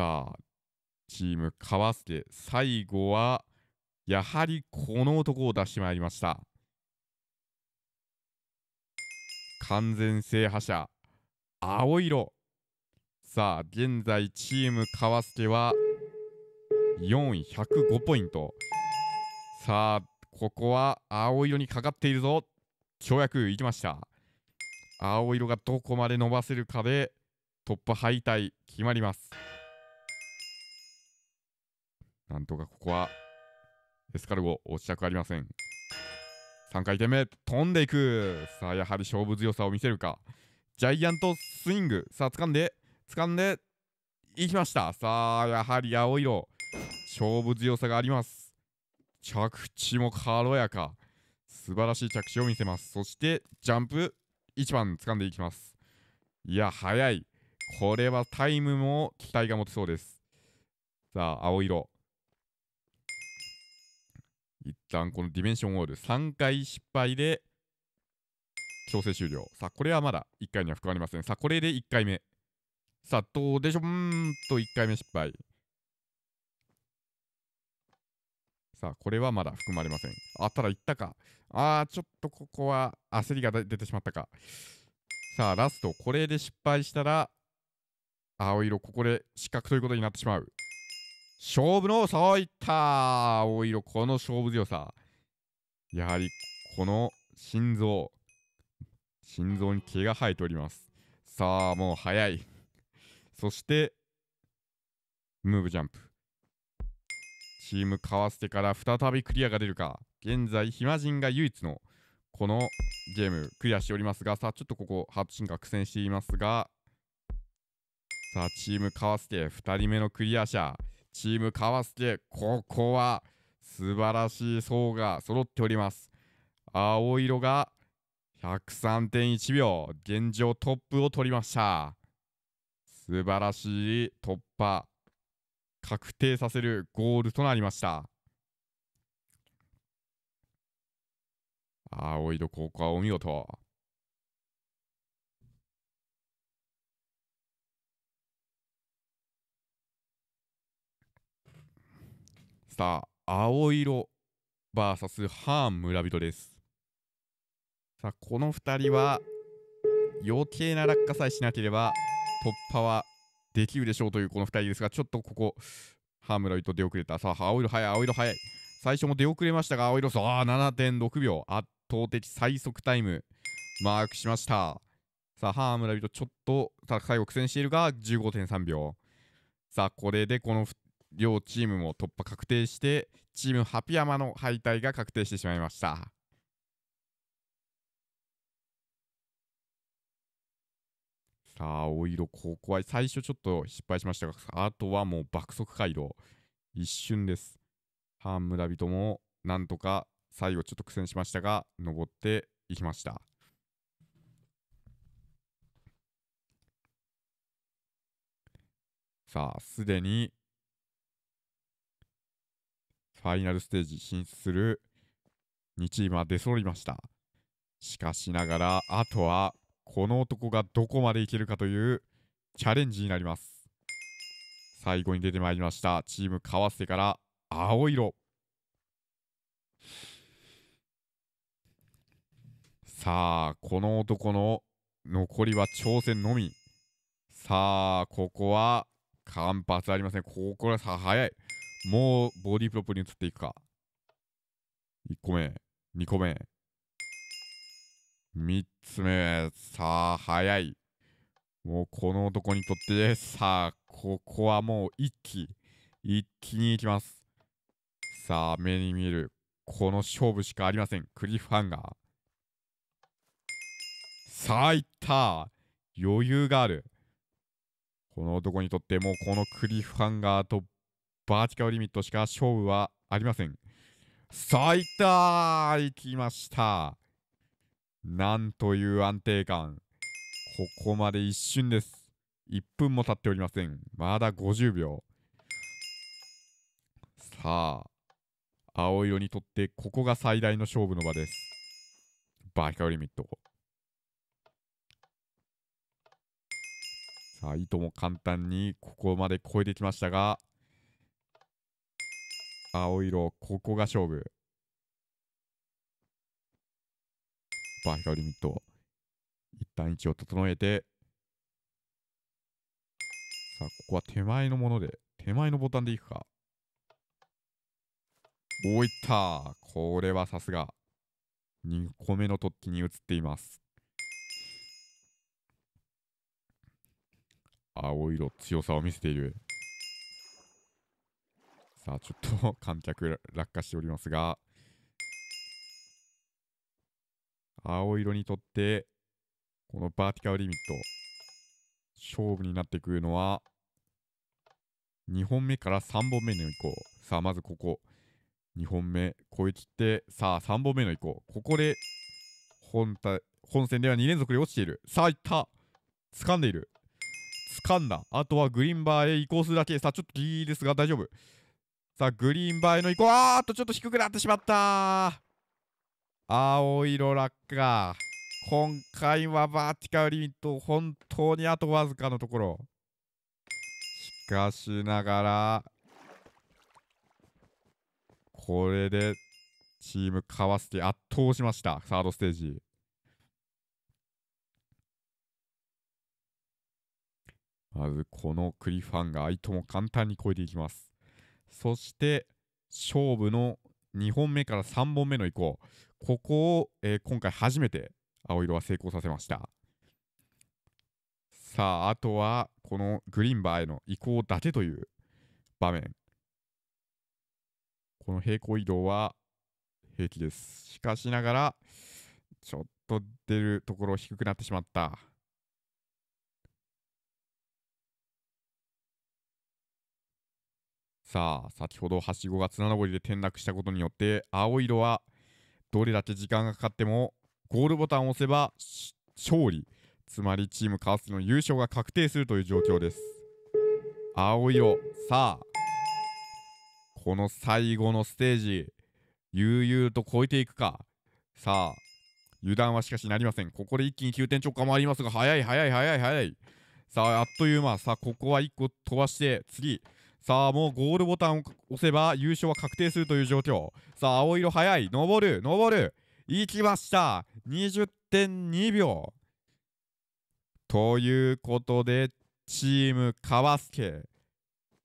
さあ、チーム川助、最後は、やはりこの男を出してまいりました。完全制覇者、青色。さあ、現在チーム川助は、4 0 5ポイント。さあ、ここは青色にかかっているぞ。跳躍いきました。青色がどこまで伸ばせるかで、トップ敗退決まります。なんとかここはエスカルゴ落ちたくありません3回転目飛んでいくさあやはり勝負強さを見せるかジャイアントスイングさあ掴んで掴んでいきましたさあやはり青色勝負強さがあります着地も軽やか素晴らしい着地を見せますそしてジャンプ1番掴んでいきますいや速いこれはタイムも期待が持てそうですさあ青色一旦このディメンションオール3回失敗で強制終了。さあ、これはまだ1回には含まれません。さあ、これで1回目。さあ、どうでしょうんと1回目失敗。さあ、これはまだ含まれません。あ、ただいったか。あー、ちょっとここは焦りが出てしまったか。さあ、ラスト、これで失敗したら、青色、ここで失格ということになってしまう。勝負のそういった青色、この勝負強さ。やはり、この心臓。心臓に毛が生えております。さあ、もう早い。そして、ムーブジャンプ。チームかわ川てから再びクリアが出るか。現在、暇人が唯一のこのゲームクリアしておりますが、さあ、ちょっとここ、ハート進化苦戦していますが、さあ、チームかわ川て、2人目のクリア者。チーム川助、ここは素晴らしい層が揃っております。青色が103.1秒、現状トップを取りました。素晴らしい突破、確定させるゴールとなりました。青色、ここはお見事。さあ青色 VS ハーン村人ですさあこの2人は余計な落下さえしなければ突破はできるでしょうというこの2人ですがちょっとここハームライ出遅れたさあ青色早い青色早い最初も出遅れましたが青色さあ7.6秒圧倒的最速タイムマークしましたさあハーン村人、ちょっと最後苦戦しているが15.3秒さあこれでこの両チームも突破確定してチームハピヤマの敗退が確定してしまいましたさあ青色ここは最初ちょっと失敗しましたがあとはもう爆速回路一瞬ですハーン村人もなんとか最後ちょっと苦戦しましたが登っていきましたさあすでにファイナルステージ進出する2チームは出揃いました。しかしながら、あとはこの男がどこまでいけるかというチャレンジになります。最後に出てまいりました。チーム川瀬から青色。さあ、この男の残りは挑戦のみ。さあ、ここは間髪ありません。ここはさ、早い。もうボディプロップに移っていくか。1個目、2個目、3つ目、さあ、早い。もうこの男にとって、さあ、ここはもう一気、一気に行きます。さあ、目に見える、この勝負しかありません。クリフハンガー。さあ、いった余裕がある。この男にとってもうこのクリフハンガーとバーティカルリミットしか勝負はありません。さいたいきましたなんという安定感。ここまで一瞬です。1分も経っておりません。まだ50秒。さあ、青色にとってここが最大の勝負の場です。バーティカルリミット。さあ、いとも簡単にここまで超えてきましたが、青色、ここが勝負。バーカリミット。一旦位置を整えて。さあ、ここは手前のもので、手前のボタンでいくか。おいったこれはさすが。2個目の突起に移っています。青色強さを見せている。さあ、ちょっと 観客落下しておりますが、青色にとって、このバーティカルリミット、勝負になってくるのは、2本目から3本目の移行。さあ、まずここ。2本目、こいつって、さあ、3本目の移行。ここで、本体、本戦では2連続で落ちている。さあ、いった掴んでいる。掴んだ。あとはグリーンバーへ移行するだけ。さあ、ちょっとギリですが大丈夫。さあ、グリーンバイのこう。あーっと、ちょっと低くなってしまった青色落下。今回はバーティカルリミット、本当にあとわずかのところ。しかしながら、これで、チームカワスティ圧倒しました。サードステージ。まず、このクリファンが相手も簡単に超えていきます。そして勝負の2本目から3本目の移行ここを、えー、今回初めて青色は成功させましたさああとはこのグリーンバーへの移行だけという場面この平行移動は平気ですしかしながらちょっと出るところ低くなってしまったさあ、先ほどはしごが綱登りで転落したことによって、青色はどれだけ時間がかかっても、ゴールボタンを押せば勝利、つまりチームカースの優勝が確定するという状況です。青色、さあ、この最後のステージ、悠々と超えていくか。さあ、油断はしかしなりません。ここで一気に急転直下もありますが、早い早い早い早い。さあ、あっという間。さあ、ここは1個飛ばして、次、さあ、もうゴールボタンを押せば優勝は確定するという状況。さあ、青色早い。登る、登る。行きました。20.2秒。ということで、チーム川助、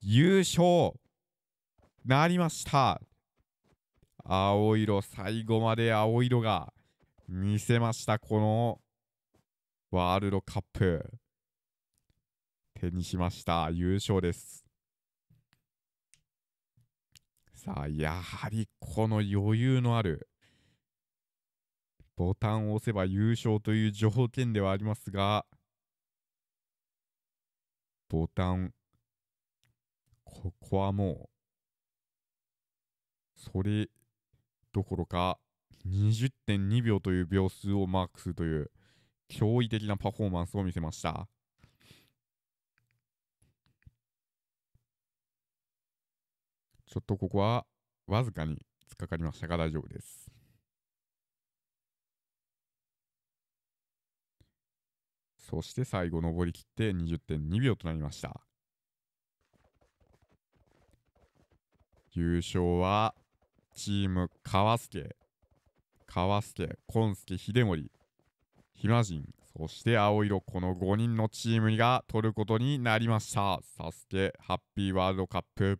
優勝、なりました。青色、最後まで青色が見せました。このワールドカップ。手にしました。優勝です。さあ、やはりこの余裕のある、ボタンを押せば優勝という条件ではありますが、ボタン、ここはもう、それどころか20.2秒という秒数をマークするという驚異的なパフォーマンスを見せました。ちょっとここはわずかに突っかかりましたが大丈夫です。そして最後登り切って20.2秒となりました。優勝はチーム川助、川助、紺助、秀森、暇人、そして青色、この5人のチームが取ることになりました。サスケハッピーワールドカップ